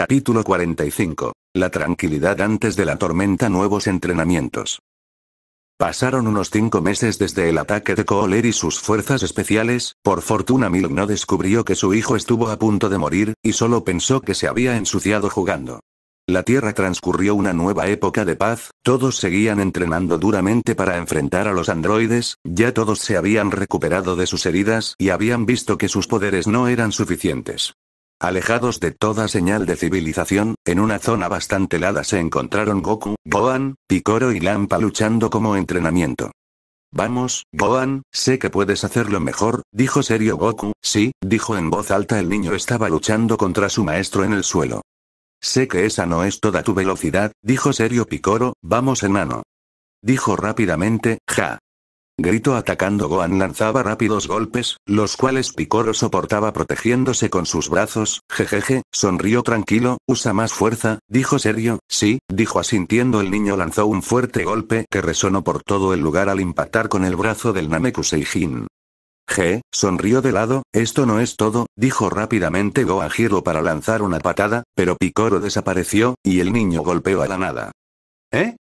Capítulo 45. La tranquilidad antes de la tormenta Nuevos entrenamientos. Pasaron unos cinco meses desde el ataque de Kohler y sus fuerzas especiales, por fortuna Milk no descubrió que su hijo estuvo a punto de morir, y solo pensó que se había ensuciado jugando. La Tierra transcurrió una nueva época de paz, todos seguían entrenando duramente para enfrentar a los androides, ya todos se habían recuperado de sus heridas y habían visto que sus poderes no eran suficientes. Alejados de toda señal de civilización, en una zona bastante helada se encontraron Goku, Boan, Picoro y Lampa luchando como entrenamiento. Vamos, Boan, sé que puedes hacerlo mejor, dijo serio Goku, sí, dijo en voz alta el niño estaba luchando contra su maestro en el suelo. Sé que esa no es toda tu velocidad, dijo serio Picoro, vamos enano. Dijo rápidamente, ja, Grito atacando Gohan lanzaba rápidos golpes, los cuales Picoro soportaba protegiéndose con sus brazos, jejeje, sonrió tranquilo, usa más fuerza, dijo serio, sí, dijo asintiendo el niño lanzó un fuerte golpe que resonó por todo el lugar al impactar con el brazo del Namekusei Jin. G, sonrió de lado, esto no es todo, dijo rápidamente Gohan giro para lanzar una patada, pero Picoro desapareció, y el niño golpeó a la nada. ¿Eh?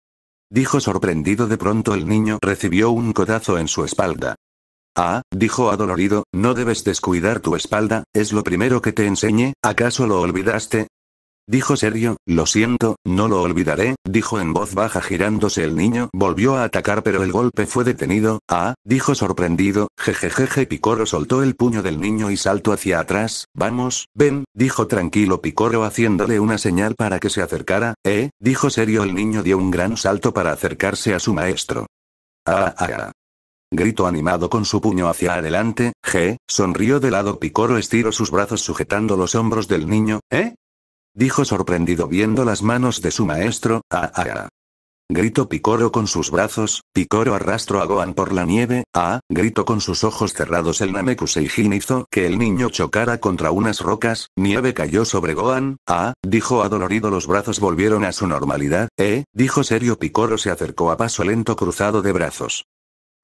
Dijo sorprendido de pronto el niño recibió un codazo en su espalda. Ah, dijo adolorido, no debes descuidar tu espalda, es lo primero que te enseñé, ¿acaso lo olvidaste? Dijo serio, lo siento, no lo olvidaré, dijo en voz baja girándose el niño. Volvió a atacar pero el golpe fue detenido. Ah, dijo sorprendido, jejejeje Picoro soltó el puño del niño y saltó hacia atrás. Vamos, ven, dijo tranquilo Picoro haciéndole una señal para que se acercara. Eh, dijo serio el niño dio un gran salto para acercarse a su maestro. Ah, ah, ah" gritó Grito animado con su puño hacia adelante, G, sonrió de lado Picoro estiró sus brazos sujetando los hombros del niño, ¿eh? dijo sorprendido viendo las manos de su maestro, ah, ah, ah. Grito Picoro con sus brazos, Picoro arrastró a Gohan por la nieve, ah, gritó con sus ojos cerrados el Namekuseijin hizo que el niño chocara contra unas rocas, nieve cayó sobre Gohan, ah, dijo adolorido los brazos volvieron a su normalidad, eh, dijo serio Picoro se acercó a paso lento cruzado de brazos.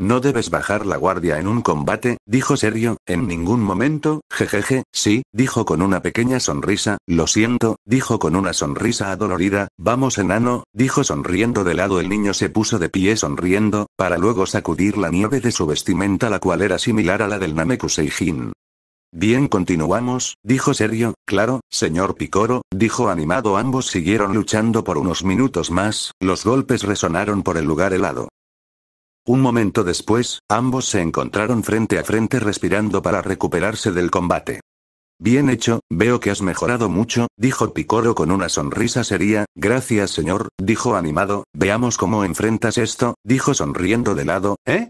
No debes bajar la guardia en un combate, dijo serio, en ningún momento, jejeje, sí, dijo con una pequeña sonrisa, lo siento, dijo con una sonrisa adolorida, vamos enano, dijo sonriendo de lado el niño se puso de pie sonriendo, para luego sacudir la nieve de su vestimenta la cual era similar a la del Namekuseijin. Bien continuamos, dijo serio, claro, señor Picoro, dijo animado ambos siguieron luchando por unos minutos más, los golpes resonaron por el lugar helado. Un momento después, ambos se encontraron frente a frente respirando para recuperarse del combate. Bien hecho, veo que has mejorado mucho, dijo Picoro con una sonrisa seria. Gracias, señor, dijo animado. Veamos cómo enfrentas esto, dijo sonriendo de lado. ¿Eh?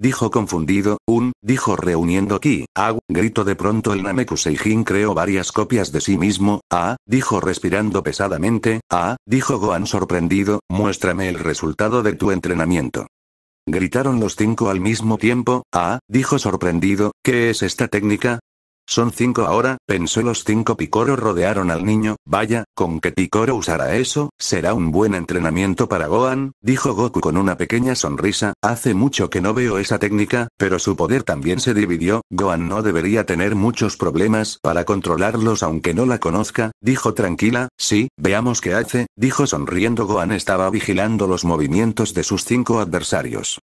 Dijo confundido, un, dijo reuniendo ki, agu, grito de pronto el Namekuseijin creó varias copias de sí mismo, ah, dijo respirando pesadamente, ah, dijo Gohan sorprendido, muéstrame el resultado de tu entrenamiento. Gritaron los cinco al mismo tiempo, ah, dijo sorprendido, ¿qué es esta técnica? Son cinco ahora, pensó los cinco Picoro rodearon al niño, vaya, con que Picoro usará eso, será un buen entrenamiento para Gohan, dijo Goku con una pequeña sonrisa, hace mucho que no veo esa técnica, pero su poder también se dividió, Gohan no debería tener muchos problemas para controlarlos aunque no la conozca, dijo tranquila, sí, veamos qué hace, dijo sonriendo Gohan estaba vigilando los movimientos de sus cinco adversarios.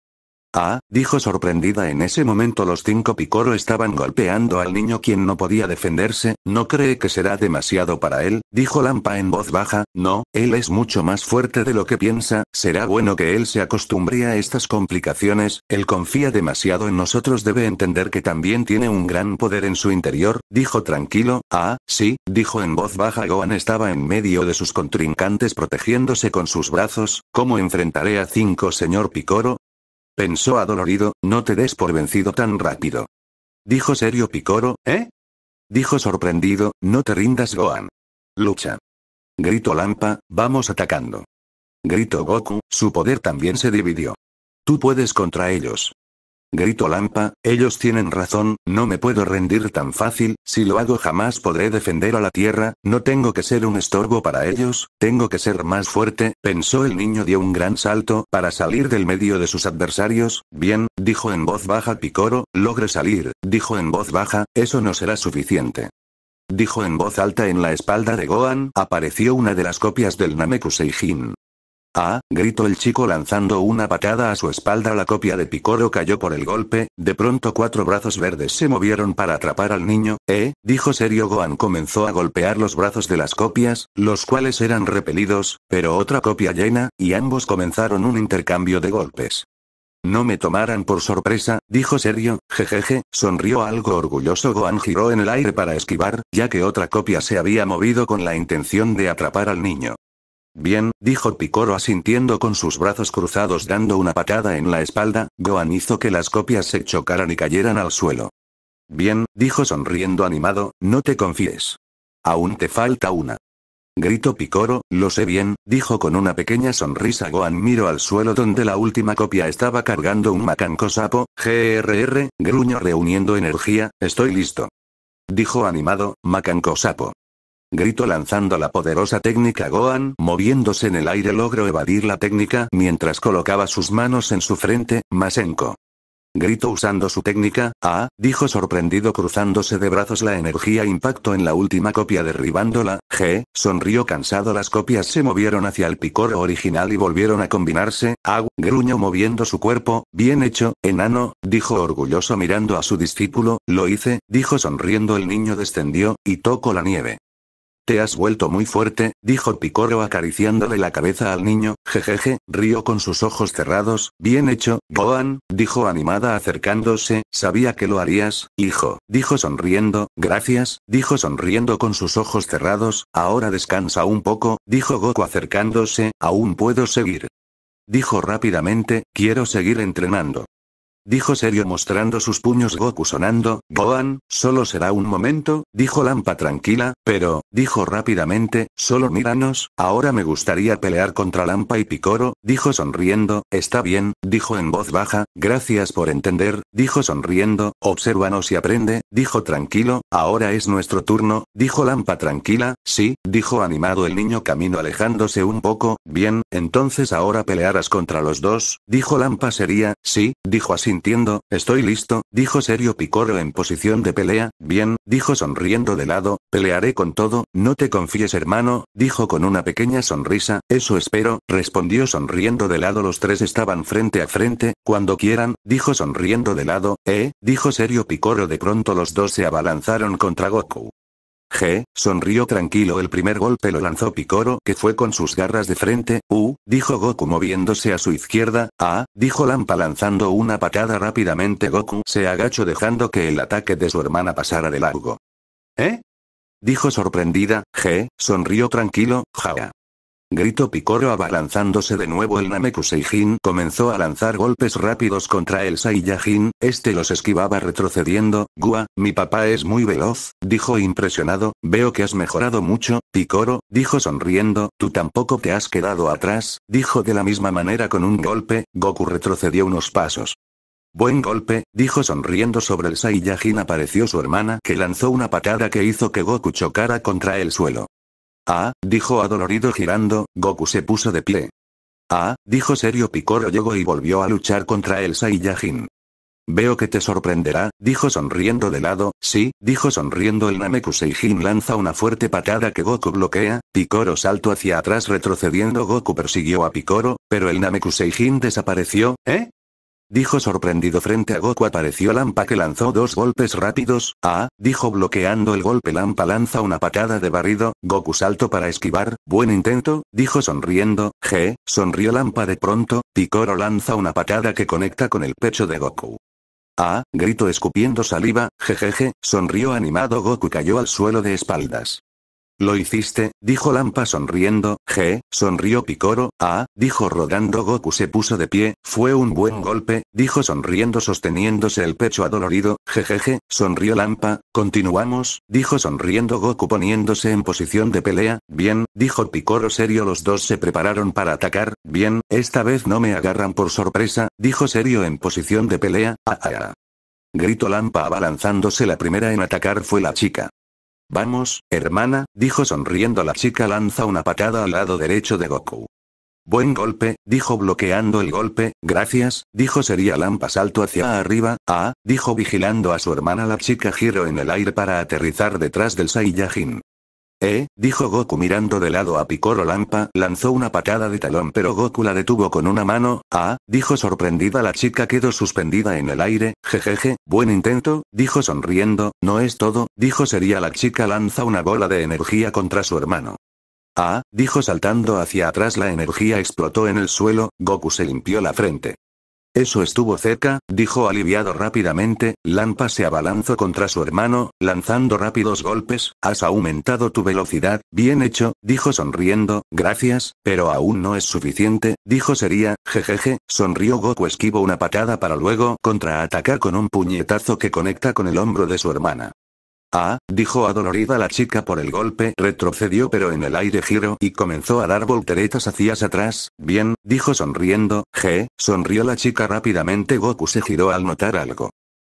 Ah, dijo sorprendida en ese momento los cinco picoro estaban golpeando al niño quien no podía defenderse, no cree que será demasiado para él, dijo Lampa en voz baja, no, él es mucho más fuerte de lo que piensa, será bueno que él se acostumbre a estas complicaciones, él confía demasiado en nosotros debe entender que también tiene un gran poder en su interior, dijo tranquilo, ah, sí, dijo en voz baja Gohan estaba en medio de sus contrincantes protegiéndose con sus brazos, ¿cómo enfrentaré a cinco señor picoro? Pensó adolorido, no te des por vencido tan rápido. Dijo serio Picoro, ¿eh? Dijo sorprendido, no te rindas Gohan. Lucha. Grito Lampa, vamos atacando. Grito Goku, su poder también se dividió. Tú puedes contra ellos. Grito Lampa, ellos tienen razón, no me puedo rendir tan fácil, si lo hago jamás podré defender a la Tierra, no tengo que ser un estorbo para ellos, tengo que ser más fuerte, pensó el niño dio un gran salto para salir del medio de sus adversarios, bien, dijo en voz baja Picoro, logre salir, dijo en voz baja, eso no será suficiente. Dijo en voz alta en la espalda de Gohan, apareció una de las copias del Namekusei Jin. ¡Ah! gritó el chico lanzando una patada a su espalda. La copia de Picoro cayó por el golpe, de pronto cuatro brazos verdes se movieron para atrapar al niño, ¿eh? dijo serio Gohan comenzó a golpear los brazos de las copias, los cuales eran repelidos, pero otra copia llena, y ambos comenzaron un intercambio de golpes. No me tomaran por sorpresa, dijo serio, jejeje, sonrió algo orgulloso Gohan giró en el aire para esquivar, ya que otra copia se había movido con la intención de atrapar al niño. Bien, dijo Picoro asintiendo con sus brazos cruzados dando una patada en la espalda, Gohan hizo que las copias se chocaran y cayeran al suelo. Bien, dijo sonriendo animado, no te confíes. Aún te falta una. Gritó Picoro, lo sé bien, dijo con una pequeña sonrisa Gohan miró al suelo donde la última copia estaba cargando un macanco sapo, grr, gruño reuniendo energía, estoy listo. Dijo animado, macanco sapo. Grito lanzando la poderosa técnica Gohan, moviéndose en el aire logró evadir la técnica mientras colocaba sus manos en su frente, Masenko. Grito usando su técnica, ah, dijo sorprendido cruzándose de brazos la energía impacto en la última copia derribándola, G, sonrió cansado las copias se movieron hacia el picor original y volvieron a combinarse, A, gruño moviendo su cuerpo, bien hecho, enano, dijo orgulloso mirando a su discípulo, lo hice, dijo sonriendo el niño descendió, y tocó la nieve. Te has vuelto muy fuerte, dijo Picoro acariciándole la cabeza al niño, jejeje, río con sus ojos cerrados, bien hecho, Gohan, dijo animada acercándose, sabía que lo harías, hijo, dijo sonriendo, gracias, dijo sonriendo con sus ojos cerrados, ahora descansa un poco, dijo Goku acercándose, aún puedo seguir. Dijo rápidamente, quiero seguir entrenando. Dijo serio mostrando sus puños Goku sonando, Gohan, solo será un momento, dijo Lampa tranquila, pero, dijo rápidamente, solo míranos, ahora me gustaría pelear contra Lampa y Picoro, dijo sonriendo, está bien, dijo en voz baja, gracias por entender, dijo sonriendo, obsérvanos y aprende, dijo tranquilo, ahora es nuestro turno, dijo Lampa tranquila, sí, dijo animado el niño camino alejándose un poco, bien, entonces ahora pelearás contra los dos, dijo Lampa sería, sí, dijo así entiendo, estoy listo, dijo serio Picoro en posición de pelea, bien, dijo sonriendo de lado, pelearé con todo, no te confíes hermano, dijo con una pequeña sonrisa, eso espero, respondió sonriendo de lado los tres estaban frente a frente, cuando quieran, dijo sonriendo de lado, eh, dijo serio Picoro de pronto los dos se abalanzaron contra Goku. G, sonrió tranquilo el primer golpe lo lanzó Picoro que fue con sus garras de frente, U, dijo Goku moviéndose a su izquierda, A, dijo Lampa lanzando una patada rápidamente Goku se agachó dejando que el ataque de su hermana pasara de largo. ¿Eh? Dijo sorprendida, G, sonrió tranquilo, ja. Grito Picoro abalanzándose de nuevo el Namekuseijin comenzó a lanzar golpes rápidos contra el Saiyajin, este los esquivaba retrocediendo, Gua, mi papá es muy veloz, dijo impresionado, veo que has mejorado mucho, Picoro, dijo sonriendo, tú tampoco te has quedado atrás, dijo de la misma manera con un golpe, Goku retrocedió unos pasos. Buen golpe, dijo sonriendo sobre el Saiyajin apareció su hermana que lanzó una patada que hizo que Goku chocara contra el suelo. Ah, dijo adolorido girando, Goku se puso de pie. Ah, dijo serio Picoro Yogo y volvió a luchar contra el Saiyajin. Veo que te sorprenderá, dijo sonriendo de lado, sí, dijo sonriendo el Namekuseijin lanza una fuerte patada que Goku bloquea, Picoro salto hacia atrás retrocediendo Goku persiguió a Picoro, pero el Namekuseijin desapareció, ¿eh? Dijo sorprendido frente a Goku apareció Lampa que lanzó dos golpes rápidos, ah, dijo bloqueando el golpe Lampa lanza una patada de barrido, Goku salto para esquivar, buen intento, dijo sonriendo, G, sonrió Lampa de pronto, Picoro lanza una patada que conecta con el pecho de Goku. Ah, grito escupiendo saliva, jejeje, sonrió animado Goku cayó al suelo de espaldas. Lo hiciste, dijo Lampa sonriendo, G, sonrió Picoro, ah, dijo rodando Goku se puso de pie, fue un buen golpe, dijo sonriendo sosteniéndose el pecho adolorido, jejeje, sonrió Lampa, continuamos, dijo sonriendo Goku poniéndose en posición de pelea, bien, dijo Picoro serio los dos se prepararon para atacar, bien, esta vez no me agarran por sorpresa, dijo serio en posición de pelea, ah, ah, ah. Lampa abalanzándose la primera en atacar fue la chica. Vamos, hermana, dijo sonriendo la chica lanza una patada al lado derecho de Goku. Buen golpe, dijo bloqueando el golpe, gracias, dijo Sería Lampa salto hacia arriba, ah, dijo vigilando a su hermana la chica giro en el aire para aterrizar detrás del Saiyajin. ¿Eh? dijo Goku mirando de lado a Picoro Lampa, lanzó una patada de talón pero Goku la detuvo con una mano, ah, dijo sorprendida la chica quedó suspendida en el aire, jejeje, buen intento, dijo sonriendo, no es todo, dijo sería la chica lanza una bola de energía contra su hermano. Ah, dijo saltando hacia atrás la energía explotó en el suelo, Goku se limpió la frente. Eso estuvo cerca, dijo aliviado rápidamente, Lampa se abalanzó contra su hermano, lanzando rápidos golpes, has aumentado tu velocidad, bien hecho, dijo sonriendo, gracias, pero aún no es suficiente, dijo sería, jejeje, sonrió Goku esquivo una patada para luego contraatacar con un puñetazo que conecta con el hombro de su hermana. Ah, dijo adolorida la chica por el golpe, retrocedió pero en el aire giro y comenzó a dar volteretas hacia atrás, bien, dijo sonriendo, G, sonrió la chica rápidamente Goku se giró al notar algo.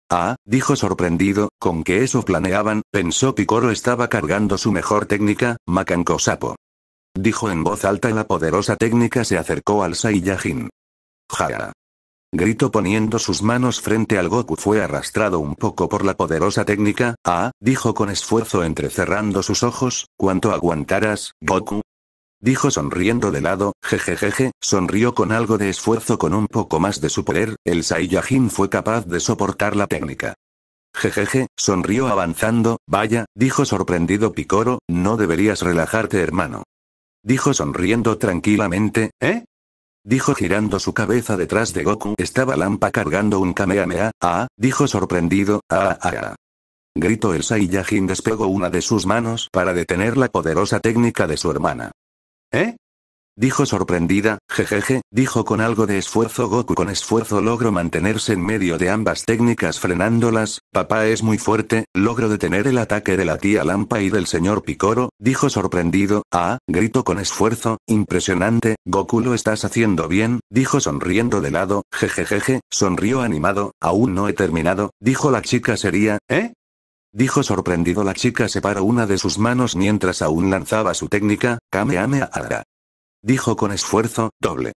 Ah, dijo sorprendido, con que eso planeaban, pensó Picoro estaba cargando su mejor técnica, Makanko Sapo. Dijo en voz alta la poderosa técnica se acercó al Saiyajin. Jaja. Grito poniendo sus manos frente al Goku. Fue arrastrado un poco por la poderosa técnica, ah, dijo con esfuerzo entrecerrando sus ojos, ¿cuánto aguantarás, Goku. Dijo sonriendo de lado, jejejeje, sonrió con algo de esfuerzo con un poco más de su poder, el Saiyajin fue capaz de soportar la técnica. Jejeje, sonrió avanzando, vaya, dijo sorprendido Picoro, no deberías relajarte hermano. Dijo sonriendo tranquilamente, ¿eh? Dijo girando su cabeza detrás de Goku. Estaba Lampa cargando un Kamehameha, ah, dijo sorprendido, ah, ah, ah, ah. Gritó el Saiyajin despegó una de sus manos para detener la poderosa técnica de su hermana. ¿Eh? Dijo sorprendida, jejeje, dijo con algo de esfuerzo Goku con esfuerzo logro mantenerse en medio de ambas técnicas frenándolas, papá es muy fuerte, logro detener el ataque de la tía Lampa y del señor Picoro, dijo sorprendido, ah, grito con esfuerzo, impresionante, Goku lo estás haciendo bien, dijo sonriendo de lado, jejejeje, sonrió animado, aún no he terminado, dijo la chica sería, ¿eh? Dijo sorprendido la chica separó una de sus manos mientras aún lanzaba su técnica, Kamehameha. Dijo con esfuerzo, doble.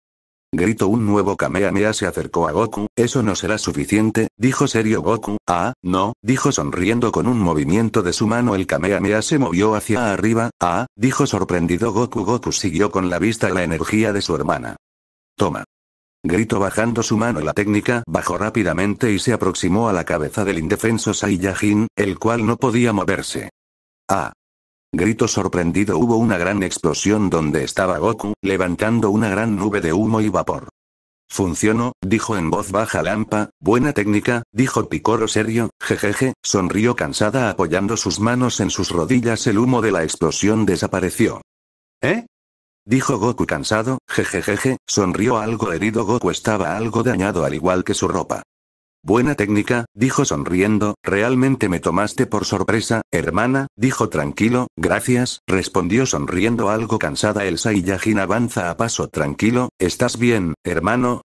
Grito un nuevo Kamehameha se acercó a Goku, eso no será suficiente, dijo serio Goku, ah, no, dijo sonriendo con un movimiento de su mano el Kamehameha se movió hacia arriba, ah, dijo sorprendido Goku Goku siguió con la vista la energía de su hermana. Toma. gritó bajando su mano la técnica bajó rápidamente y se aproximó a la cabeza del indefenso Saiyajin, el cual no podía moverse. Ah, Grito sorprendido hubo una gran explosión donde estaba Goku, levantando una gran nube de humo y vapor. Funcionó, dijo en voz baja Lampa, buena técnica, dijo Picoro serio, jejeje, sonrió cansada apoyando sus manos en sus rodillas el humo de la explosión desapareció. ¿Eh? Dijo Goku cansado, jejejeje, sonrió algo herido Goku estaba algo dañado al igual que su ropa. Buena técnica, dijo sonriendo, realmente me tomaste por sorpresa, hermana, dijo tranquilo, gracias, respondió sonriendo algo cansada Elsa y Yajin avanza a paso tranquilo, ¿estás bien, hermano?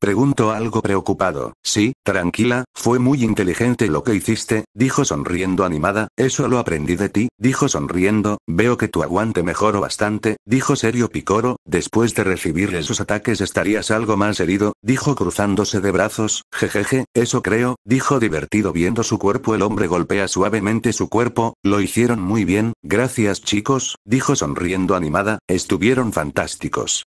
Preguntó algo preocupado. Sí, tranquila, fue muy inteligente lo que hiciste, dijo sonriendo animada, eso lo aprendí de ti, dijo sonriendo, veo que tu aguante mejoró bastante, dijo serio Picoro, después de recibir esos ataques estarías algo más herido, dijo cruzándose de brazos, jejeje, eso creo, dijo divertido viendo su cuerpo el hombre golpea suavemente su cuerpo, lo hicieron muy bien, gracias chicos, dijo sonriendo animada, estuvieron fantásticos.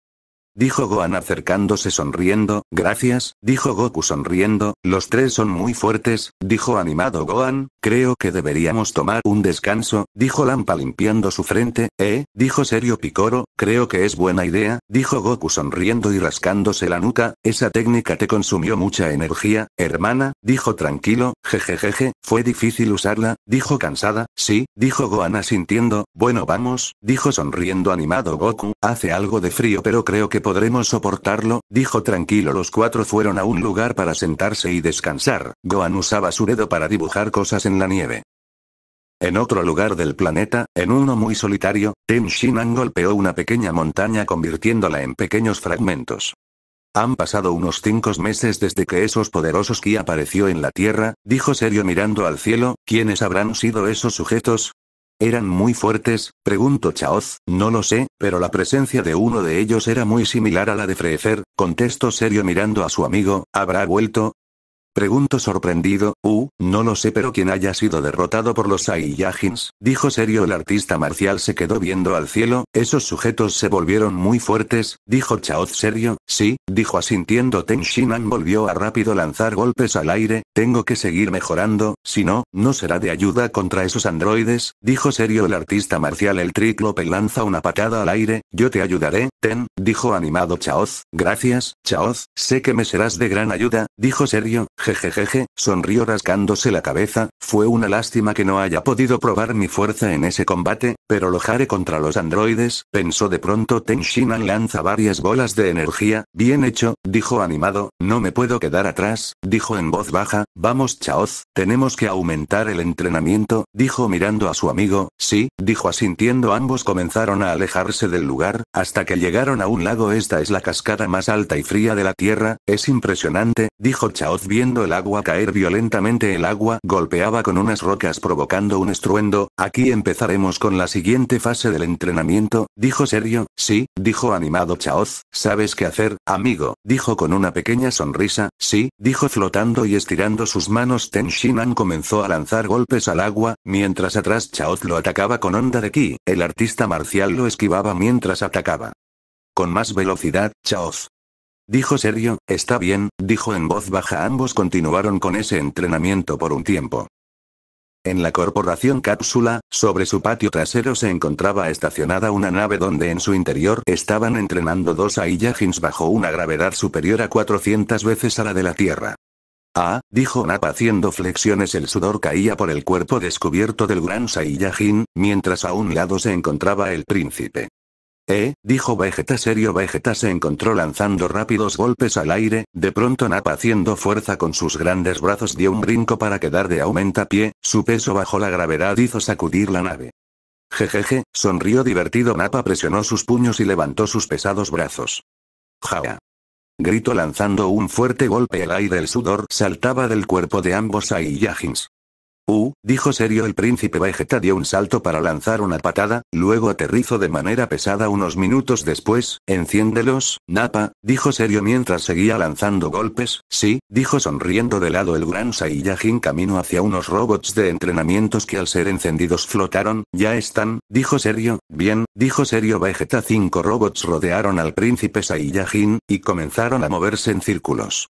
Dijo Gohan acercándose sonriendo, gracias, dijo Goku sonriendo, los tres son muy fuertes, dijo animado Gohan, creo que deberíamos tomar un descanso, dijo Lampa limpiando su frente, eh, dijo serio Picoro, creo que es buena idea, dijo Goku sonriendo y rascándose la nuca, esa técnica te consumió mucha energía, hermana, dijo tranquilo, jejejeje, fue difícil usarla, dijo cansada, sí, dijo Gohan asintiendo, bueno vamos, dijo sonriendo animado Goku, hace algo de frío pero creo que podremos soportarlo, dijo tranquilo. Los cuatro fueron a un lugar para sentarse y descansar. Gohan usaba su dedo para dibujar cosas en la nieve. En otro lugar del planeta, en uno muy solitario, Ten Shinan golpeó una pequeña montaña convirtiéndola en pequeños fragmentos. Han pasado unos cinco meses desde que esos poderosos Ki apareció en la Tierra, dijo serio mirando al cielo, ¿quiénes habrán sido esos sujetos? ¿Eran muy fuertes? preguntó Chaoz, no lo sé, pero la presencia de uno de ellos era muy similar a la de Frecer, contestó serio mirando a su amigo, ¿habrá vuelto? Pregunto sorprendido, uh, no lo sé pero quien haya sido derrotado por los Saiyajins, dijo serio el artista marcial se quedó viendo al cielo, esos sujetos se volvieron muy fuertes, dijo Chaoz serio, sí, dijo asintiendo Ten Shinan volvió a rápido lanzar golpes al aire, tengo que seguir mejorando, si no, no será de ayuda contra esos androides, dijo serio el artista marcial el triclope lanza una patada al aire, yo te ayudaré, Ten, dijo animado Chaoz, gracias, Chaoz, sé que me serás de gran ayuda, dijo serio, Jejejeje, sonrió rascándose la cabeza, fue una lástima que no haya podido probar mi fuerza en ese combate, pero lo haré contra los androides, pensó de pronto Ten Shinan lanza varias bolas de energía, bien hecho, dijo animado, no me puedo quedar atrás, dijo en voz baja, vamos Chaoz, tenemos que aumentar el entrenamiento, dijo mirando a su amigo, sí, dijo asintiendo ambos comenzaron a alejarse del lugar, hasta que llegaron a un lago esta es la cascada más alta y fría de la tierra, es impresionante, dijo Chaoz viendo el agua caer violentamente. El agua golpeaba con unas rocas provocando un estruendo. Aquí empezaremos con la siguiente fase del entrenamiento, dijo serio. Sí, dijo animado Chaoz. ¿Sabes qué hacer, amigo? dijo con una pequeña sonrisa. Sí, dijo flotando y estirando sus manos. Ten Shinan comenzó a lanzar golpes al agua, mientras atrás Chaoz lo atacaba con onda de ki. El artista marcial lo esquivaba mientras atacaba. Con más velocidad, Chaoz Dijo serio, está bien, dijo en voz baja. Ambos continuaron con ese entrenamiento por un tiempo. En la corporación cápsula, sobre su patio trasero se encontraba estacionada una nave donde en su interior estaban entrenando dos Saiyajins bajo una gravedad superior a 400 veces a la de la Tierra. Ah, dijo Napa haciendo flexiones el sudor caía por el cuerpo descubierto del gran Saiyajin, mientras a un lado se encontraba el príncipe. ¿Eh? dijo Vegeta serio. Vegeta se encontró lanzando rápidos golpes al aire, de pronto Napa haciendo fuerza con sus grandes brazos dio un brinco para quedar de aumenta pie, su peso bajo la gravedad hizo sacudir la nave. Jejeje, sonrió divertido Napa presionó sus puños y levantó sus pesados brazos. Jaa. gritó lanzando un fuerte golpe al aire el sudor saltaba del cuerpo de ambos Saiyajins. Uh, dijo serio el príncipe Vegeta dio un salto para lanzar una patada, luego aterrizó de manera pesada unos minutos después, enciéndelos, Napa, dijo serio mientras seguía lanzando golpes, sí, dijo sonriendo de lado el gran Saiyajin camino hacia unos robots de entrenamientos que al ser encendidos flotaron, ya están, dijo serio, bien, dijo serio Vegeta cinco robots rodearon al príncipe Saiyajin, y comenzaron a moverse en círculos.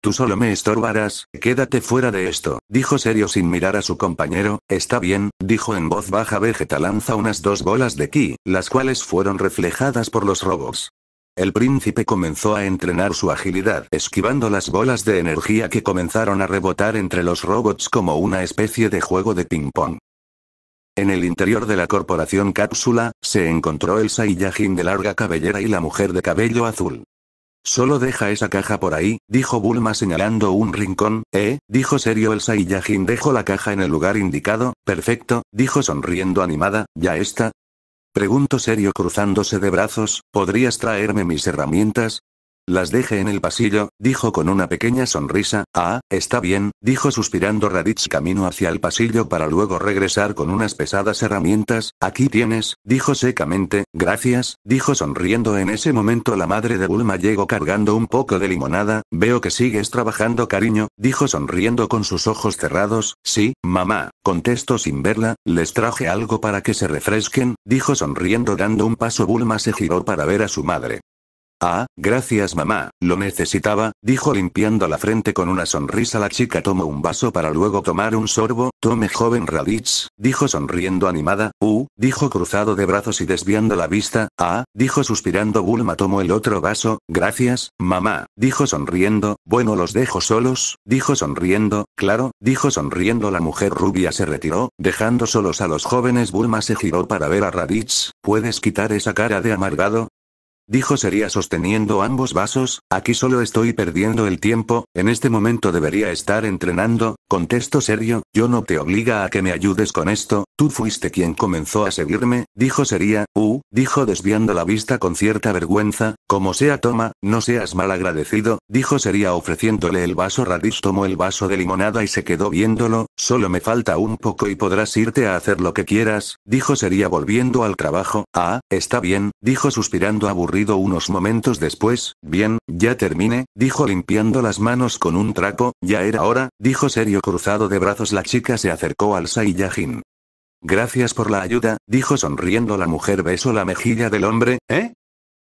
Tú solo me estorbarás, quédate fuera de esto, dijo serio sin mirar a su compañero, está bien, dijo en voz baja Vegeta lanza unas dos bolas de ki, las cuales fueron reflejadas por los robots. El príncipe comenzó a entrenar su agilidad, esquivando las bolas de energía que comenzaron a rebotar entre los robots como una especie de juego de ping-pong. En el interior de la corporación cápsula, se encontró el Saiyajin de larga cabellera y la mujer de cabello azul. Solo deja esa caja por ahí, dijo Bulma señalando un rincón, ¿eh? dijo serio el Saiyajin Dejo la caja en el lugar indicado, perfecto, dijo sonriendo animada, ¿ya está? Preguntó serio cruzándose de brazos, ¿podrías traerme mis herramientas? Las dejé en el pasillo, dijo con una pequeña sonrisa. Ah, está bien, dijo suspirando Raditz camino hacia el pasillo para luego regresar con unas pesadas herramientas. Aquí tienes, dijo secamente. Gracias, dijo sonriendo. En ese momento la madre de Bulma llegó cargando un poco de limonada. Veo que sigues trabajando, cariño, dijo sonriendo con sus ojos cerrados. Sí, mamá, contestó sin verla. Les traje algo para que se refresquen, dijo sonriendo dando un paso. Bulma se giró para ver a su madre. Ah, gracias mamá, lo necesitaba, dijo limpiando la frente con una sonrisa la chica tomó un vaso para luego tomar un sorbo, tome joven Raditz, dijo sonriendo animada, uh, dijo cruzado de brazos y desviando la vista, ah, dijo suspirando Bulma tomó el otro vaso, gracias, mamá, dijo sonriendo, bueno los dejo solos, dijo sonriendo, claro, dijo sonriendo la mujer rubia se retiró, dejando solos a los jóvenes Bulma se giró para ver a Raditz, puedes quitar esa cara de amargado, dijo Sería sosteniendo ambos vasos, aquí solo estoy perdiendo el tiempo, en este momento debería estar entrenando, Contesto serio, yo no te obliga a que me ayudes con esto, tú fuiste quien comenzó a seguirme, dijo Sería, uh, dijo desviando la vista con cierta vergüenza, como sea toma, no seas mal agradecido dijo Sería ofreciéndole el vaso Radish tomó el vaso de limonada y se quedó viéndolo, solo me falta un poco y podrás irte a hacer lo que quieras, dijo Sería volviendo al trabajo, ah, está bien, dijo suspirando aburrido unos momentos después, bien, ya terminé, dijo limpiando las manos con un trapo, ya era hora, dijo Serio cruzado de brazos la chica se acercó al Saiyajin. Gracias por la ayuda, dijo sonriendo la mujer besó la mejilla del hombre, ¿eh?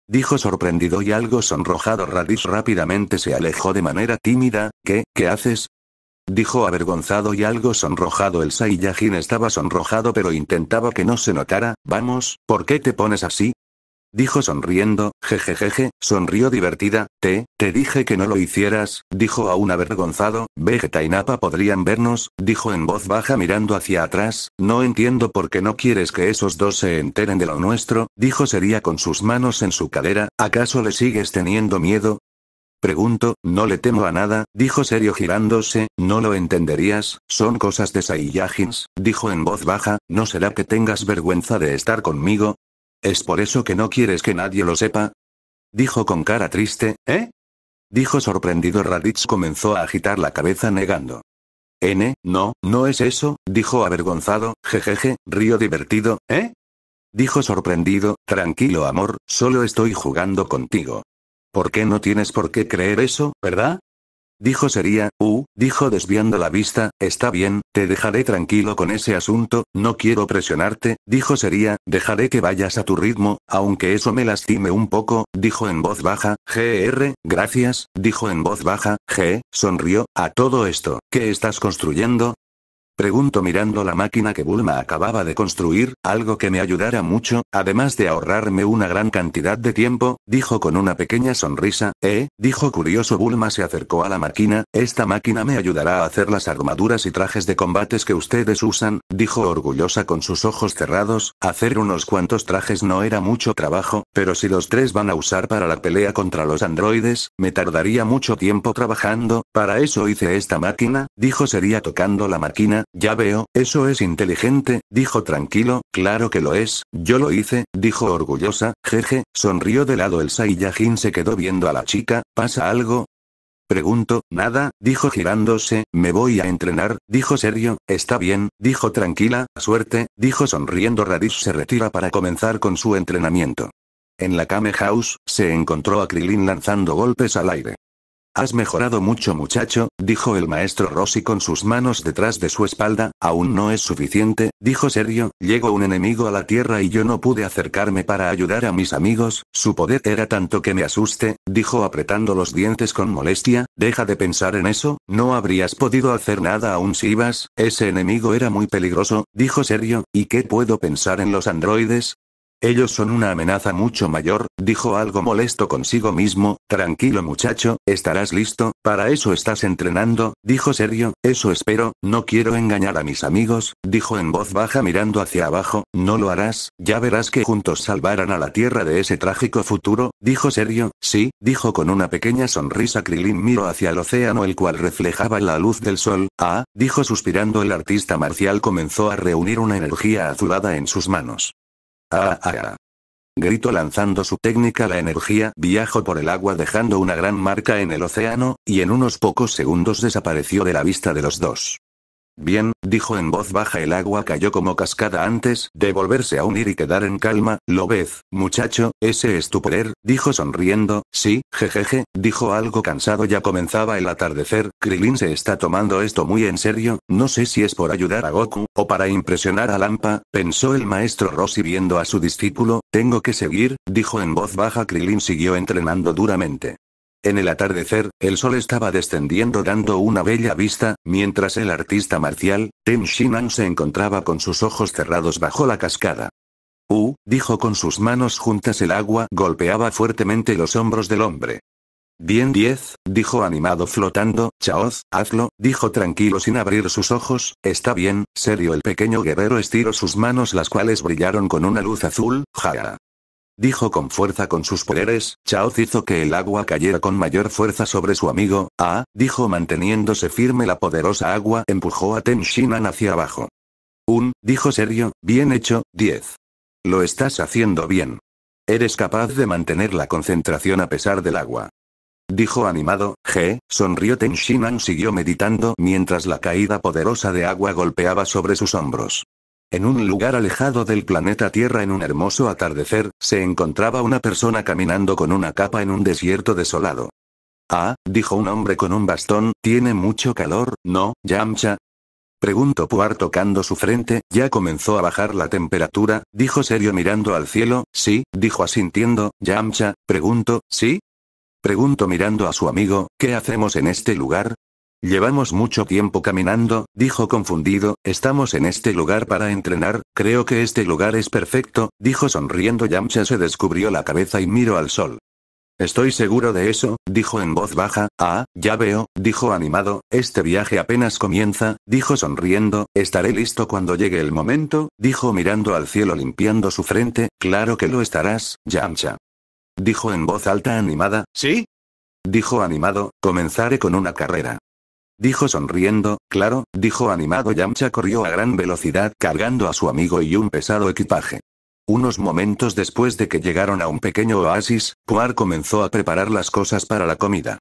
Dijo sorprendido y algo sonrojado Radish rápidamente se alejó de manera tímida, ¿qué, qué haces? Dijo avergonzado y algo sonrojado el Saiyajin estaba sonrojado pero intentaba que no se notara, vamos, ¿por qué te pones así? dijo sonriendo, jejejeje, sonrió divertida, te, te dije que no lo hicieras, dijo aún avergonzado, Vegeta y napa podrían vernos, dijo en voz baja mirando hacia atrás, no entiendo por qué no quieres que esos dos se enteren de lo nuestro, dijo seria con sus manos en su cadera, ¿acaso le sigues teniendo miedo? Pregunto, no le temo a nada, dijo serio girándose, no lo entenderías, son cosas de Saiyajins, dijo en voz baja, no será que tengas vergüenza de estar conmigo, ¿Es por eso que no quieres que nadie lo sepa? Dijo con cara triste, ¿eh? Dijo sorprendido Raditz comenzó a agitar la cabeza negando. N, no, no es eso, dijo avergonzado, jejeje, río divertido, ¿eh? Dijo sorprendido, tranquilo amor, solo estoy jugando contigo. ¿Por qué no tienes por qué creer eso, verdad? dijo sería, uh, dijo desviando la vista, está bien, te dejaré tranquilo con ese asunto, no quiero presionarte, dijo sería, dejaré que vayas a tu ritmo, aunque eso me lastime un poco, dijo en voz baja, GR, gracias, dijo en voz baja, G, sonrió, a todo esto, ¿qué estás construyendo? Pregunto mirando la máquina que Bulma acababa de construir, algo que me ayudara mucho, además de ahorrarme una gran cantidad de tiempo, dijo con una pequeña sonrisa, eh, dijo curioso Bulma se acercó a la máquina, esta máquina me ayudará a hacer las armaduras y trajes de combates que ustedes usan, dijo orgullosa con sus ojos cerrados, hacer unos cuantos trajes no era mucho trabajo, pero si los tres van a usar para la pelea contra los androides, me tardaría mucho tiempo trabajando, para eso hice esta máquina, dijo sería tocando la máquina, ya veo, eso es inteligente, dijo tranquilo, claro que lo es, yo lo hice, dijo orgullosa, jeje, sonrió de lado el Saiyajin se quedó viendo a la chica, ¿pasa algo? Pregunto, nada, dijo girándose, me voy a entrenar, dijo serio, está bien, dijo tranquila, suerte, dijo sonriendo Radish se retira para comenzar con su entrenamiento. En la Kame House, se encontró a Krilin lanzando golpes al aire. Has mejorado mucho muchacho, dijo el maestro Rossi con sus manos detrás de su espalda, aún no es suficiente, dijo serio, llegó un enemigo a la tierra y yo no pude acercarme para ayudar a mis amigos, su poder era tanto que me asuste, dijo apretando los dientes con molestia, deja de pensar en eso, no habrías podido hacer nada aún si ibas, ese enemigo era muy peligroso, dijo serio, ¿y qué puedo pensar en los androides? Ellos son una amenaza mucho mayor, dijo algo molesto consigo mismo, tranquilo muchacho, estarás listo, para eso estás entrenando, dijo serio, eso espero, no quiero engañar a mis amigos, dijo en voz baja mirando hacia abajo, no lo harás, ya verás que juntos salvarán a la Tierra de ese trágico futuro, dijo serio, sí, dijo con una pequeña sonrisa Krilin miró hacia el océano el cual reflejaba la luz del sol, ah, dijo suspirando el artista marcial comenzó a reunir una energía azulada en sus manos. Ah, ah, Grito lanzando su técnica la energía viajó por el agua dejando una gran marca en el océano, y en unos pocos segundos desapareció de la vista de los dos. Bien, dijo en voz baja el agua cayó como cascada antes de volverse a unir y quedar en calma, lo ves, muchacho, ese es tu poder, dijo sonriendo, sí, jejeje, dijo algo cansado ya comenzaba el atardecer, Krilin se está tomando esto muy en serio, no sé si es por ayudar a Goku, o para impresionar a Lampa, pensó el maestro Rossi viendo a su discípulo, tengo que seguir, dijo en voz baja Krilin siguió entrenando duramente. En el atardecer, el sol estaba descendiendo dando una bella vista, mientras el artista marcial, Ten Shinan se encontraba con sus ojos cerrados bajo la cascada. Uh, dijo con sus manos juntas el agua golpeaba fuertemente los hombros del hombre. Bien diez, dijo animado flotando, Chaoz, hazlo, dijo tranquilo sin abrir sus ojos, está bien, serio el pequeño guerrero estiró sus manos las cuales brillaron con una luz azul, jaja. Dijo con fuerza con sus poderes, chao hizo que el agua cayera con mayor fuerza sobre su amigo, a, ah, dijo manteniéndose firme la poderosa agua empujó a Ten Shinan hacia abajo. Un, dijo serio, bien hecho, 10. Lo estás haciendo bien. Eres capaz de mantener la concentración a pesar del agua. Dijo animado, G, sonrió Ten Shinan siguió meditando mientras la caída poderosa de agua golpeaba sobre sus hombros. En un lugar alejado del planeta Tierra en un hermoso atardecer, se encontraba una persona caminando con una capa en un desierto desolado. Ah, dijo un hombre con un bastón, tiene mucho calor, ¿no, Yamcha? Preguntó Puar tocando su frente, ya comenzó a bajar la temperatura, dijo serio mirando al cielo, sí, dijo asintiendo, Yamcha, pregunto, ¿sí? Pregunto mirando a su amigo, ¿qué hacemos en este lugar? Llevamos mucho tiempo caminando, dijo confundido, estamos en este lugar para entrenar, creo que este lugar es perfecto, dijo sonriendo Yamcha se descubrió la cabeza y miró al sol. Estoy seguro de eso, dijo en voz baja, ah, ya veo, dijo animado, este viaje apenas comienza, dijo sonriendo, estaré listo cuando llegue el momento, dijo mirando al cielo limpiando su frente, claro que lo estarás, Yamcha. Dijo en voz alta animada, ¿sí? Dijo animado, comenzaré con una carrera dijo sonriendo, claro, dijo animado Yamcha corrió a gran velocidad cargando a su amigo y un pesado equipaje. Unos momentos después de que llegaron a un pequeño oasis, Puar comenzó a preparar las cosas para la comida.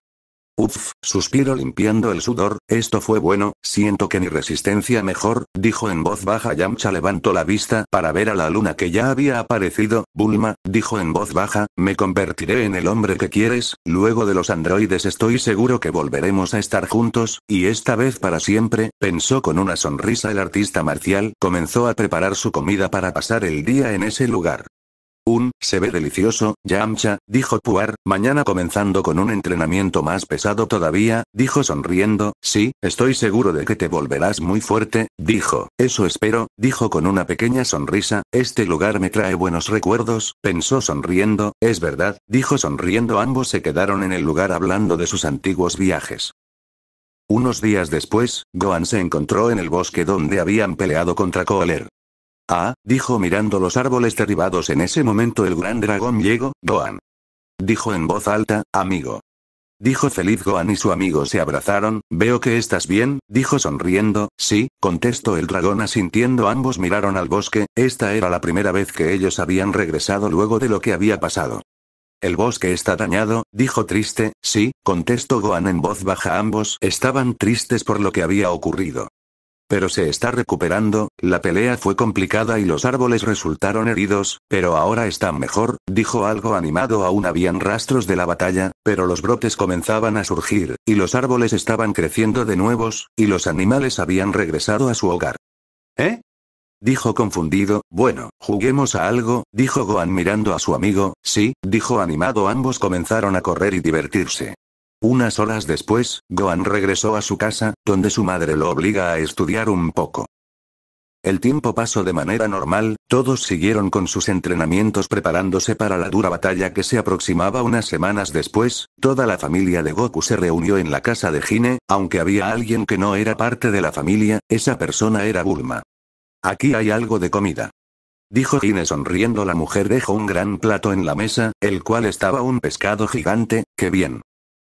Uf, suspiro limpiando el sudor, esto fue bueno, siento que mi resistencia mejor, dijo en voz baja Yamcha levantó la vista para ver a la luna que ya había aparecido, Bulma, dijo en voz baja, me convertiré en el hombre que quieres, luego de los androides estoy seguro que volveremos a estar juntos, y esta vez para siempre, pensó con una sonrisa el artista marcial, comenzó a preparar su comida para pasar el día en ese lugar. Un, se ve delicioso, Yamcha, dijo Puar, mañana comenzando con un entrenamiento más pesado todavía, dijo sonriendo, sí, estoy seguro de que te volverás muy fuerte, dijo, eso espero, dijo con una pequeña sonrisa, este lugar me trae buenos recuerdos, pensó sonriendo, es verdad, dijo sonriendo ambos se quedaron en el lugar hablando de sus antiguos viajes. Unos días después, Gohan se encontró en el bosque donde habían peleado contra Kohler. Ah, dijo mirando los árboles derribados en ese momento el gran dragón llegó, Gohan. Dijo en voz alta, amigo. Dijo feliz Gohan y su amigo se abrazaron, veo que estás bien, dijo sonriendo, sí, contestó el dragón asintiendo ambos miraron al bosque, esta era la primera vez que ellos habían regresado luego de lo que había pasado. El bosque está dañado, dijo triste, sí, contestó Gohan en voz baja ambos estaban tristes por lo que había ocurrido pero se está recuperando, la pelea fue complicada y los árboles resultaron heridos, pero ahora están mejor, dijo algo animado aún habían rastros de la batalla, pero los brotes comenzaban a surgir, y los árboles estaban creciendo de nuevos, y los animales habían regresado a su hogar. ¿Eh? Dijo confundido, bueno, juguemos a algo, dijo Gohan mirando a su amigo, sí, dijo animado ambos comenzaron a correr y divertirse. Unas horas después, Gohan regresó a su casa, donde su madre lo obliga a estudiar un poco. El tiempo pasó de manera normal, todos siguieron con sus entrenamientos preparándose para la dura batalla que se aproximaba unas semanas después, toda la familia de Goku se reunió en la casa de Hine, aunque había alguien que no era parte de la familia, esa persona era Bulma. Aquí hay algo de comida. Dijo Hine sonriendo la mujer dejó un gran plato en la mesa, el cual estaba un pescado gigante, que bien.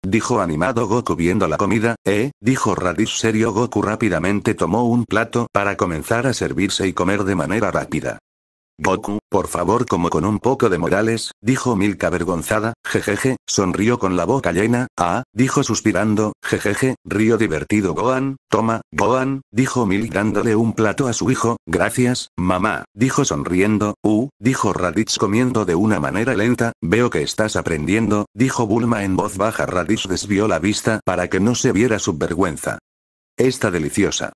Dijo animado Goku viendo la comida, ¿eh? Dijo Radish serio Goku rápidamente tomó un plato para comenzar a servirse y comer de manera rápida. Goku, por favor, como con un poco de morales, dijo Milka avergonzada, jejeje, sonrió con la boca llena, ah, dijo suspirando, jejeje, río divertido Gohan, toma, Gohan, dijo Milk dándole un plato a su hijo, gracias, mamá, dijo sonriendo, uh, dijo Raditz comiendo de una manera lenta, veo que estás aprendiendo, dijo Bulma en voz baja Raditz desvió la vista para que no se viera su vergüenza. Está deliciosa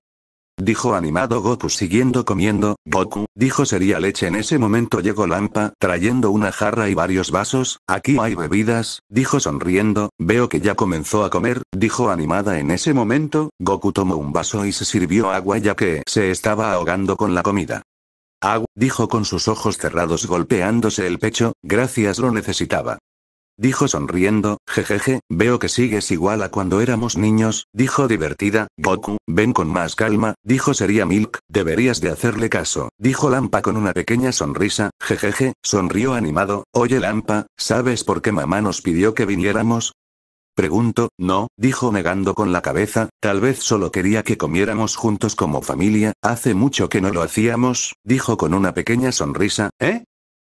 dijo animado Goku siguiendo comiendo, Goku, dijo sería leche en ese momento llegó Lampa, trayendo una jarra y varios vasos, aquí hay bebidas, dijo sonriendo, veo que ya comenzó a comer, dijo animada en ese momento, Goku tomó un vaso y se sirvió agua ya que se estaba ahogando con la comida. Agua, dijo con sus ojos cerrados golpeándose el pecho, gracias lo necesitaba dijo sonriendo, jejeje, veo que sigues igual a cuando éramos niños, dijo divertida, Goku, ven con más calma, dijo sería Milk, deberías de hacerle caso, dijo Lampa con una pequeña sonrisa, jejeje, sonrió animado, oye Lampa, ¿sabes por qué mamá nos pidió que viniéramos? Pregunto, no, dijo negando con la cabeza, tal vez solo quería que comiéramos juntos como familia, hace mucho que no lo hacíamos, dijo con una pequeña sonrisa, ¿eh?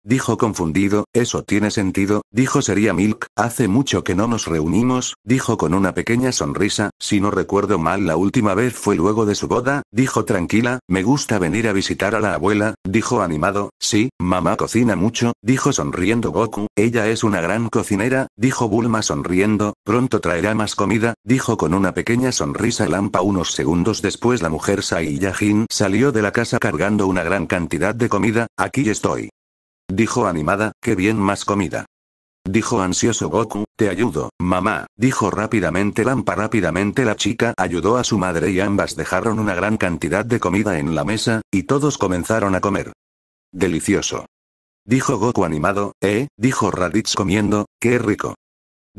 dijo confundido, eso tiene sentido, dijo sería Milk, hace mucho que no nos reunimos, dijo con una pequeña sonrisa, si no recuerdo mal la última vez fue luego de su boda, dijo tranquila, me gusta venir a visitar a la abuela, dijo animado, sí, mamá cocina mucho, dijo sonriendo Goku, ella es una gran cocinera, dijo Bulma sonriendo, pronto traerá más comida, dijo con una pequeña sonrisa Lampa unos segundos después la mujer Saiyajin salió de la casa cargando una gran cantidad de comida, aquí estoy. Dijo animada, qué bien más comida. Dijo ansioso Goku, te ayudo, mamá, dijo rápidamente Lampa. Rápidamente la chica ayudó a su madre y ambas dejaron una gran cantidad de comida en la mesa, y todos comenzaron a comer. Delicioso. Dijo Goku animado, ¿eh? Dijo Raditz comiendo, qué rico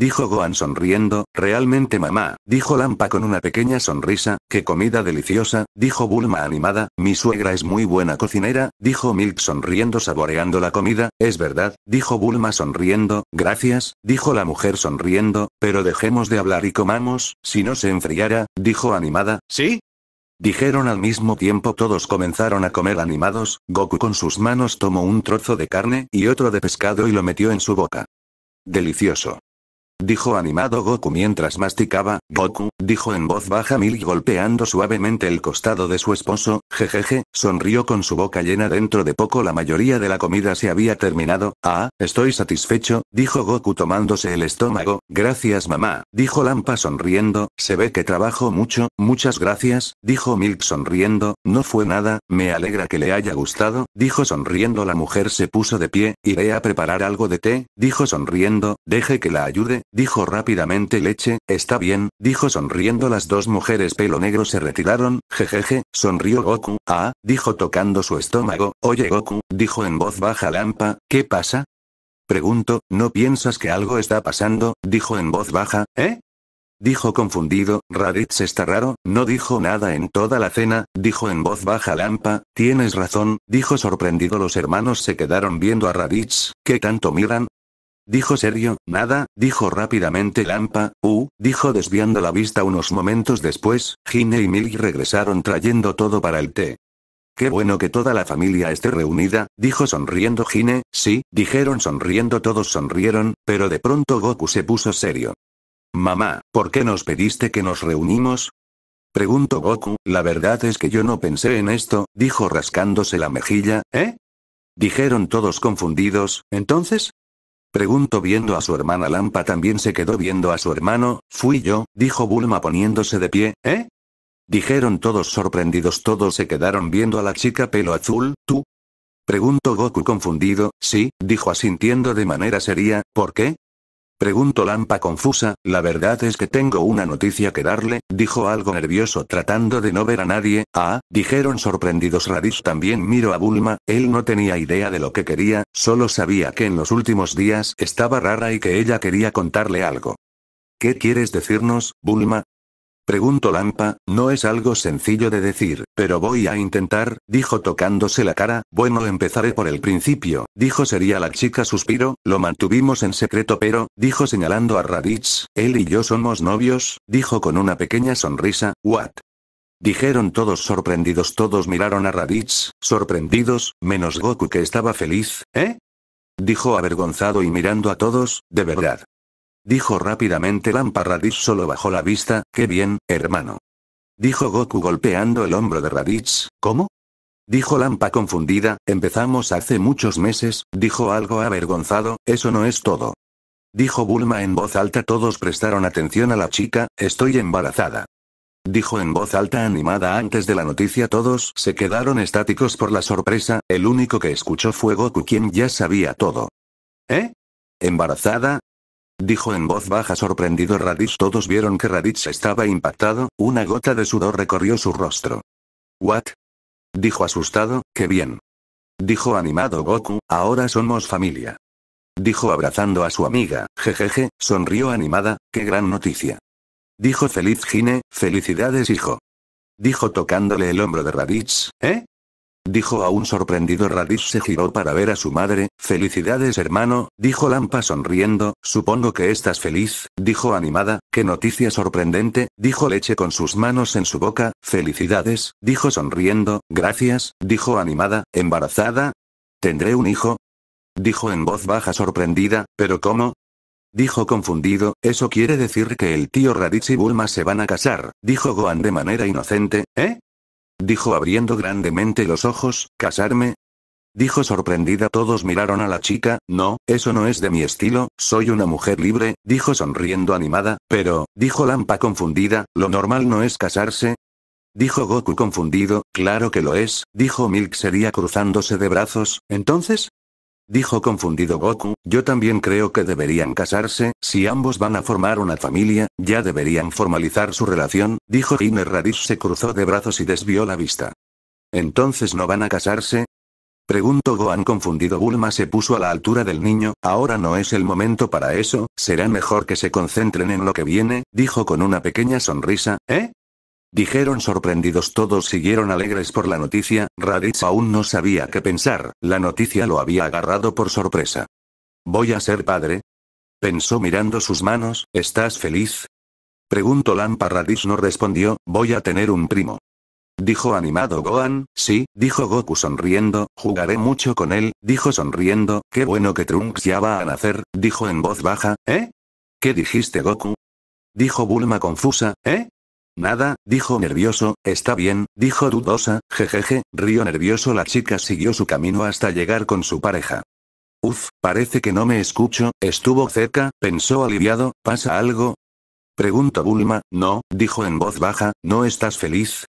dijo Gohan sonriendo, realmente mamá, dijo Lampa con una pequeña sonrisa, qué comida deliciosa, dijo Bulma animada, mi suegra es muy buena cocinera, dijo Milk sonriendo saboreando la comida, es verdad, dijo Bulma sonriendo, gracias, dijo la mujer sonriendo, pero dejemos de hablar y comamos, si no se enfriara, dijo animada, ¿sí? Dijeron al mismo tiempo todos comenzaron a comer animados, Goku con sus manos tomó un trozo de carne y otro de pescado y lo metió en su boca. Delicioso dijo animado Goku mientras masticaba, Goku, dijo en voz baja Milk golpeando suavemente el costado de su esposo, jejeje, sonrió con su boca llena dentro de poco la mayoría de la comida se había terminado, ah, estoy satisfecho, dijo Goku tomándose el estómago, gracias mamá, dijo Lampa sonriendo, se ve que trabajo mucho, muchas gracias, dijo Milk sonriendo, no fue nada, me alegra que le haya gustado, dijo sonriendo la mujer se puso de pie, iré a preparar algo de té, dijo sonriendo, deje que la ayude, Dijo rápidamente Leche, está bien, dijo sonriendo las dos mujeres pelo negro se retiraron, jejeje, sonrió Goku, ah, dijo tocando su estómago, oye Goku, dijo en voz baja Lampa, ¿qué pasa? Pregunto, ¿no piensas que algo está pasando? dijo en voz baja, ¿eh? Dijo confundido, Raditz está raro, no dijo nada en toda la cena, dijo en voz baja Lampa, tienes razón, dijo sorprendido los hermanos se quedaron viendo a Raditz, ¿qué tanto miran? Dijo serio, nada, dijo rápidamente Lampa, uh, dijo desviando la vista unos momentos después, Gine y Milly regresaron trayendo todo para el té. Qué bueno que toda la familia esté reunida, dijo sonriendo Gine, sí, dijeron sonriendo todos sonrieron, pero de pronto Goku se puso serio. Mamá, ¿por qué nos pediste que nos reunimos? Preguntó Goku, la verdad es que yo no pensé en esto, dijo rascándose la mejilla, ¿eh? Dijeron todos confundidos, entonces, Preguntó viendo a su hermana Lampa también se quedó viendo a su hermano, fui yo, dijo Bulma poniéndose de pie, ¿eh? Dijeron todos sorprendidos todos se quedaron viendo a la chica pelo azul, ¿tú? Preguntó Goku confundido, sí, dijo asintiendo de manera seria, ¿por qué? Preguntó Lampa confusa, la verdad es que tengo una noticia que darle, dijo algo nervioso tratando de no ver a nadie, ah, dijeron sorprendidos Radish. también miro a Bulma, él no tenía idea de lo que quería, solo sabía que en los últimos días estaba rara y que ella quería contarle algo. ¿Qué quieres decirnos, Bulma? pregunto Lampa, no es algo sencillo de decir, pero voy a intentar, dijo tocándose la cara, bueno empezaré por el principio, dijo sería la chica suspiro, lo mantuvimos en secreto pero, dijo señalando a Raditz, él y yo somos novios, dijo con una pequeña sonrisa, what? Dijeron todos sorprendidos todos miraron a Raditz, sorprendidos, menos Goku que estaba feliz, ¿eh? Dijo avergonzado y mirando a todos, de verdad. Dijo rápidamente Raditz solo bajó la vista, qué bien, hermano. Dijo Goku golpeando el hombro de Raditz, ¿cómo? Dijo Lampa confundida, empezamos hace muchos meses, dijo algo avergonzado, eso no es todo. Dijo Bulma en voz alta todos prestaron atención a la chica, estoy embarazada. Dijo en voz alta animada antes de la noticia todos se quedaron estáticos por la sorpresa, el único que escuchó fue Goku quien ya sabía todo. ¿Eh? ¿Embarazada? dijo en voz baja sorprendido Raditz. Todos vieron que Raditz estaba impactado, una gota de sudor recorrió su rostro. ¿What? Dijo asustado, qué bien. Dijo animado Goku, ahora somos familia. Dijo abrazando a su amiga, jejeje, sonrió animada, qué gran noticia. Dijo feliz Gine, felicidades hijo. Dijo tocándole el hombro de Raditz, ¿eh? dijo aún sorprendido Raditz se giró para ver a su madre, felicidades hermano, dijo Lampa sonriendo, supongo que estás feliz, dijo animada, qué noticia sorprendente, dijo Leche con sus manos en su boca, felicidades, dijo sonriendo, gracias, dijo animada, embarazada. ¿Tendré un hijo? Dijo en voz baja sorprendida, pero ¿cómo? Dijo confundido, eso quiere decir que el tío Raditz y Bulma se van a casar, dijo Gohan de manera inocente, ¿eh? dijo abriendo grandemente los ojos, ¿casarme? Dijo sorprendida todos miraron a la chica, no, eso no es de mi estilo, soy una mujer libre, dijo sonriendo animada, pero, dijo Lampa confundida, ¿lo normal no es casarse? Dijo Goku confundido, claro que lo es, dijo Milk sería cruzándose de brazos, entonces, Dijo confundido Goku, yo también creo que deberían casarse, si ambos van a formar una familia, ya deberían formalizar su relación, dijo Gine Radish se cruzó de brazos y desvió la vista. ¿Entonces no van a casarse? Preguntó Gohan confundido Bulma se puso a la altura del niño, ahora no es el momento para eso, será mejor que se concentren en lo que viene, dijo con una pequeña sonrisa, ¿eh? Dijeron sorprendidos todos siguieron alegres por la noticia, Raditz aún no sabía qué pensar, la noticia lo había agarrado por sorpresa. ¿Voy a ser padre? Pensó mirando sus manos, ¿estás feliz? Preguntó Lampa Raditz no respondió, voy a tener un primo. Dijo animado Gohan, sí, dijo Goku sonriendo, jugaré mucho con él, dijo sonriendo, qué bueno que Trunks ya va a nacer, dijo en voz baja, ¿eh? ¿Qué dijiste Goku? Dijo Bulma confusa, ¿eh? Nada, dijo nervioso, está bien, dijo dudosa, jejeje, río nervioso la chica siguió su camino hasta llegar con su pareja. Uf, parece que no me escucho, estuvo cerca, pensó aliviado, ¿pasa algo? Preguntó Bulma, no, dijo en voz baja, ¿no estás feliz?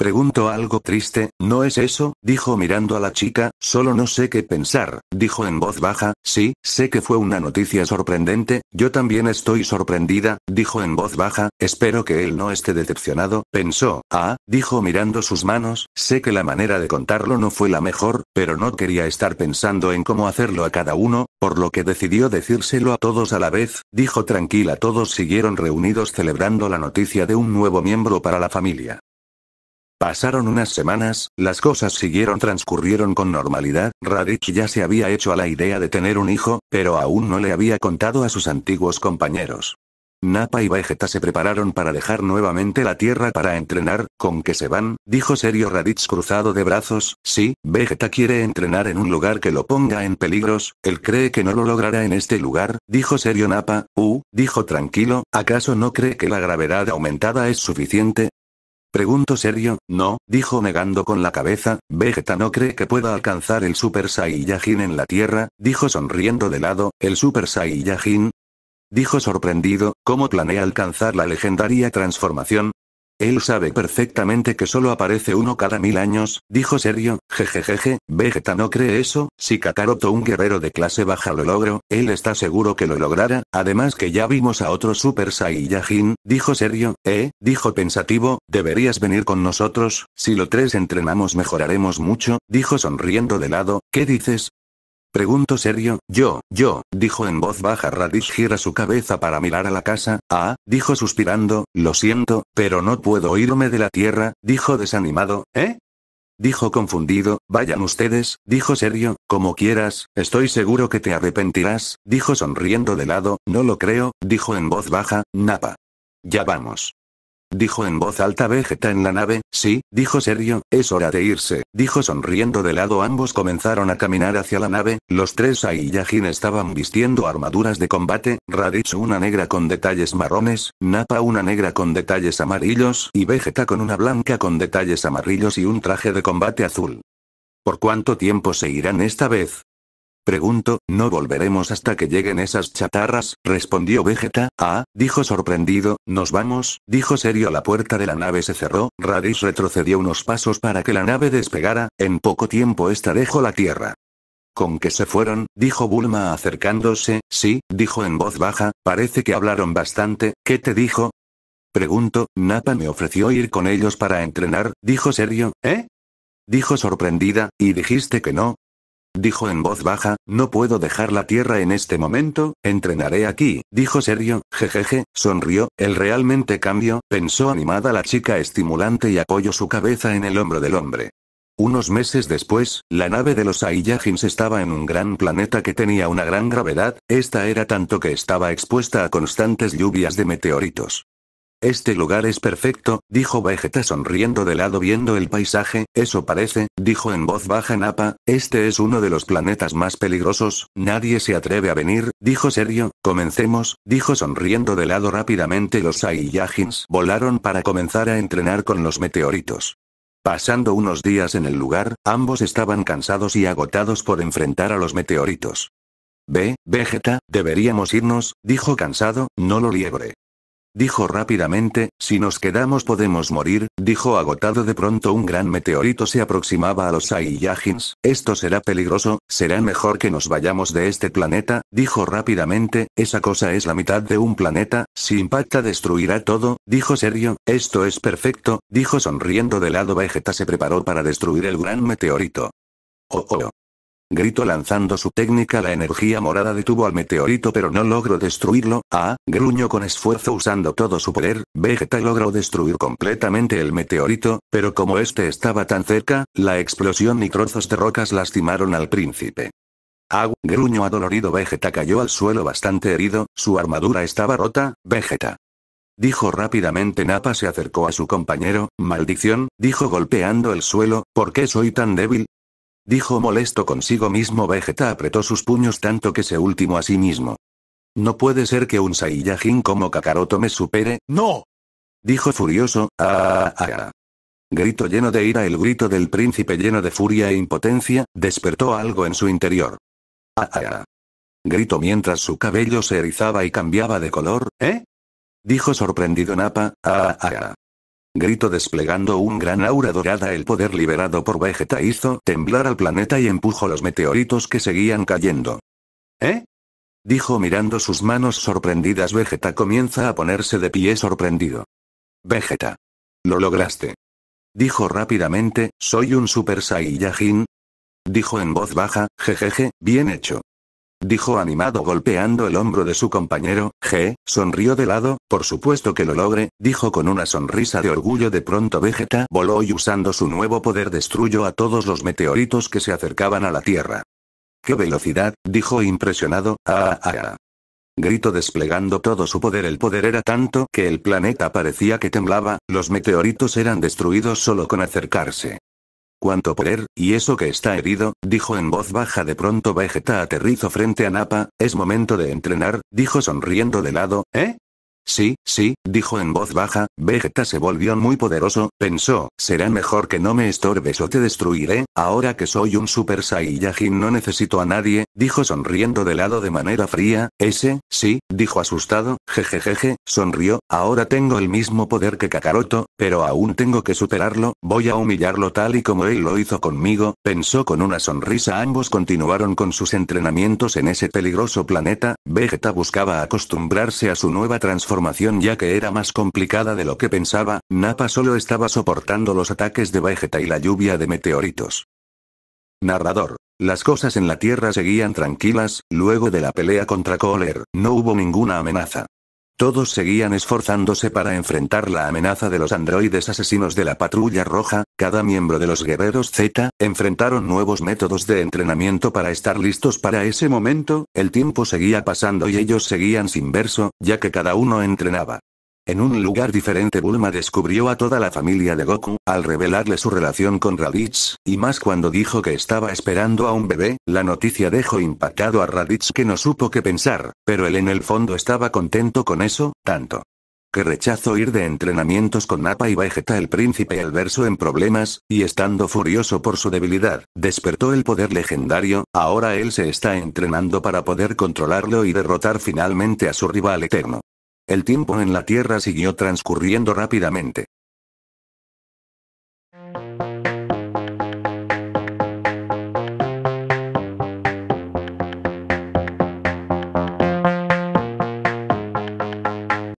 Pregunto algo triste, ¿no es eso? dijo mirando a la chica, solo no sé qué pensar, dijo en voz baja, sí, sé que fue una noticia sorprendente, yo también estoy sorprendida, dijo en voz baja, espero que él no esté decepcionado, pensó, ah, dijo mirando sus manos, sé que la manera de contarlo no fue la mejor, pero no quería estar pensando en cómo hacerlo a cada uno, por lo que decidió decírselo a todos a la vez, dijo tranquila, todos siguieron reunidos celebrando la noticia de un nuevo miembro para la familia. Pasaron unas semanas, las cosas siguieron transcurrieron con normalidad, Radich ya se había hecho a la idea de tener un hijo, pero aún no le había contado a sus antiguos compañeros. Napa y Vegeta se prepararon para dejar nuevamente la Tierra para entrenar, con que se van, dijo serio Raditz cruzado de brazos, sí, Vegeta quiere entrenar en un lugar que lo ponga en peligros, él cree que no lo logrará en este lugar, dijo serio Napa, uh, dijo tranquilo, ¿acaso no cree que la gravedad aumentada es suficiente? Pregunto serio, no, dijo negando con la cabeza, Vegeta no cree que pueda alcanzar el Super Saiyajin en la Tierra, dijo sonriendo de lado, ¿el Super Saiyajin? Dijo sorprendido, ¿cómo planea alcanzar la legendaria transformación? Él sabe perfectamente que solo aparece uno cada mil años, dijo serio, jejejeje, Vegeta no cree eso, si Kakaroto un guerrero de clase baja lo logro, él está seguro que lo logrará, además que ya vimos a otro Super Saiyajin, dijo serio, eh, dijo pensativo, deberías venir con nosotros, si lo tres entrenamos mejoraremos mucho, dijo sonriendo de lado, ¿qué dices? Pregunto serio, yo, yo, dijo en voz baja Radish gira su cabeza para mirar a la casa, ah, dijo suspirando, lo siento, pero no puedo irme de la tierra, dijo desanimado, ¿eh? Dijo confundido, vayan ustedes, dijo serio, como quieras, estoy seguro que te arrepentirás, dijo sonriendo de lado, no lo creo, dijo en voz baja, Napa. Ya vamos dijo en voz alta Vegeta en la nave, sí, dijo Sergio, es hora de irse, dijo sonriendo de lado ambos comenzaron a caminar hacia la nave, los tres Saiyajin estaban vistiendo armaduras de combate, Raditz una negra con detalles marrones, Nappa una negra con detalles amarillos y Vegeta con una blanca con detalles amarillos y un traje de combate azul. ¿Por cuánto tiempo se irán esta vez? Pregunto, ¿no volveremos hasta que lleguen esas chatarras? respondió Vegeta. Ah, dijo sorprendido, nos vamos, dijo serio. La puerta de la nave se cerró, radis retrocedió unos pasos para que la nave despegara, en poco tiempo esta dejó la Tierra. ¿Con que se fueron? dijo Bulma acercándose, sí, dijo en voz baja, parece que hablaron bastante, ¿qué te dijo? Pregunto, Napa me ofreció ir con ellos para entrenar, dijo serio, ¿eh? Dijo sorprendida, ¿y dijiste que no? Dijo en voz baja, no puedo dejar la tierra en este momento, entrenaré aquí, dijo serio, jejeje, sonrió, el realmente cambio, pensó animada la chica estimulante y apoyó su cabeza en el hombro del hombre. Unos meses después, la nave de los Aiyajins estaba en un gran planeta que tenía una gran gravedad, esta era tanto que estaba expuesta a constantes lluvias de meteoritos. Este lugar es perfecto, dijo Vegeta sonriendo de lado viendo el paisaje, eso parece, dijo en voz baja Napa, este es uno de los planetas más peligrosos, nadie se atreve a venir, dijo serio, comencemos, dijo sonriendo de lado rápidamente los Saiyajins volaron para comenzar a entrenar con los meteoritos. Pasando unos días en el lugar, ambos estaban cansados y agotados por enfrentar a los meteoritos. Ve, Vegeta, deberíamos irnos, dijo cansado, no lo liebre. Dijo rápidamente, si nos quedamos podemos morir, dijo agotado de pronto un gran meteorito se aproximaba a los Saiyajins, esto será peligroso, será mejor que nos vayamos de este planeta, dijo rápidamente, esa cosa es la mitad de un planeta, si impacta destruirá todo, dijo serio, esto es perfecto, dijo sonriendo de lado Vegeta se preparó para destruir el gran meteorito. oh, oh. oh. Grito lanzando su técnica la energía morada detuvo al meteorito pero no logró destruirlo, A, ah, gruño con esfuerzo usando todo su poder, Vegeta logró destruir completamente el meteorito, pero como este estaba tan cerca, la explosión y trozos de rocas lastimaron al príncipe. Ah, gruño adolorido Vegeta cayó al suelo bastante herido, su armadura estaba rota, Vegeta. Dijo rápidamente Napa se acercó a su compañero, maldición, dijo golpeando el suelo, ¿por qué soy tan débil? dijo molesto consigo mismo Vegeta apretó sus puños tanto que se último a sí mismo. No puede ser que un Saiyajin como Kakaroto me supere, ¡no! Dijo furioso, ah ah, ah, ¡ah, ah, Grito lleno de ira el grito del príncipe lleno de furia e impotencia, despertó algo en su interior. ¡Ah, Grito mientras su cabello se erizaba y cambiaba de color, ¿eh? Dijo sorprendido Napa, ¡ah, Grito desplegando un gran aura dorada el poder liberado por Vegeta hizo temblar al planeta y empujó los meteoritos que seguían cayendo. ¿Eh? Dijo mirando sus manos sorprendidas Vegeta comienza a ponerse de pie sorprendido. Vegeta. Lo lograste. Dijo rápidamente, soy un Super Saiyajin. Dijo en voz baja, jejeje, bien hecho dijo animado golpeando el hombro de su compañero, G, sonrió de lado, por supuesto que lo logre, dijo con una sonrisa de orgullo de pronto Vegeta voló y usando su nuevo poder destruyó a todos los meteoritos que se acercaban a la Tierra. ¡Qué velocidad! dijo impresionado, ah, ah, ah. ah. Grito desplegando todo su poder. El poder era tanto que el planeta parecía que temblaba, los meteoritos eran destruidos solo con acercarse cuanto poder, y eso que está herido, dijo en voz baja de pronto Vegeta aterrizo frente a napa, es momento de entrenar, dijo sonriendo de lado, ¿eh? Sí, sí, dijo en voz baja, Vegeta se volvió muy poderoso, pensó, será mejor que no me estorbes o te destruiré, ahora que soy un Super Saiyajin no necesito a nadie, dijo sonriendo de lado de manera fría, ese, sí, dijo asustado, jejejeje, sonrió, ahora tengo el mismo poder que Kakaroto, pero aún tengo que superarlo, voy a humillarlo tal y como él lo hizo conmigo, pensó con una sonrisa ambos continuaron con sus entrenamientos en ese peligroso planeta, Vegeta buscaba acostumbrarse a su nueva transformación ya que era más complicada de lo que pensaba, Napa solo estaba soportando los ataques de Vegeta y la lluvia de meteoritos. Narrador. Las cosas en la Tierra seguían tranquilas, luego de la pelea contra Kohler, no hubo ninguna amenaza. Todos seguían esforzándose para enfrentar la amenaza de los androides asesinos de la patrulla roja, cada miembro de los guerreros Z, enfrentaron nuevos métodos de entrenamiento para estar listos para ese momento, el tiempo seguía pasando y ellos seguían sin verso, ya que cada uno entrenaba. En un lugar diferente Bulma descubrió a toda la familia de Goku, al revelarle su relación con Raditz, y más cuando dijo que estaba esperando a un bebé, la noticia dejó impactado a Raditz que no supo qué pensar, pero él en el fondo estaba contento con eso, tanto que rechazó ir de entrenamientos con Nappa y Vegeta el príncipe al verso en problemas, y estando furioso por su debilidad, despertó el poder legendario, ahora él se está entrenando para poder controlarlo y derrotar finalmente a su rival eterno. El tiempo en la Tierra siguió transcurriendo rápidamente.